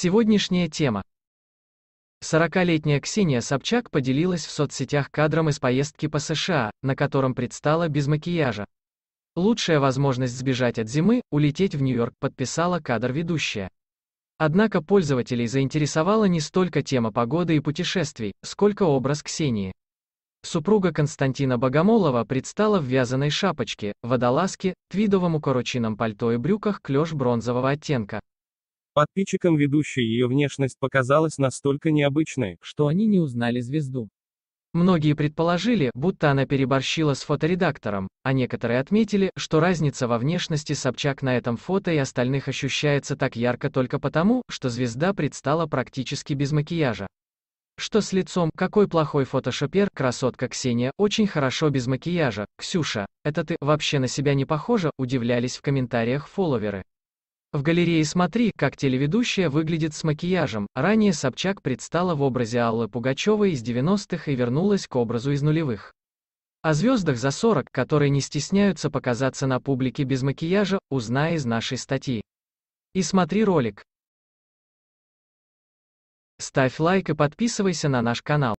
Сегодняшняя тема. 40-летняя Ксения Собчак поделилась в соцсетях кадром из поездки по США, на котором предстала без макияжа. Лучшая возможность сбежать от зимы – улететь в Нью-Йорк, подписала кадр ведущая. Однако пользователей заинтересовала не столько тема погоды и путешествий, сколько образ Ксении. Супруга Константина Богомолова предстала в вязаной шапочке, водолазке, твидовом укороченном пальто и брюках клеш бронзового оттенка. Подписчикам ведущей ее внешность показалась настолько необычной, что они не узнали звезду. Многие предположили, будто она переборщила с фоторедактором, а некоторые отметили, что разница во внешности Собчак на этом фото и остальных ощущается так ярко только потому, что звезда предстала практически без макияжа. Что с лицом, какой плохой фотошопер, красотка Ксения, очень хорошо без макияжа, Ксюша, это ты, вообще на себя не похожа, удивлялись в комментариях фолловеры. В галерее «Смотри», как телеведущая выглядит с макияжем, ранее Собчак предстала в образе Аллы Пугачевой из 90-х и вернулась к образу из нулевых. О звездах за 40, которые не стесняются показаться на публике без макияжа, узнай из нашей статьи. И смотри ролик. Ставь лайк и подписывайся на наш канал.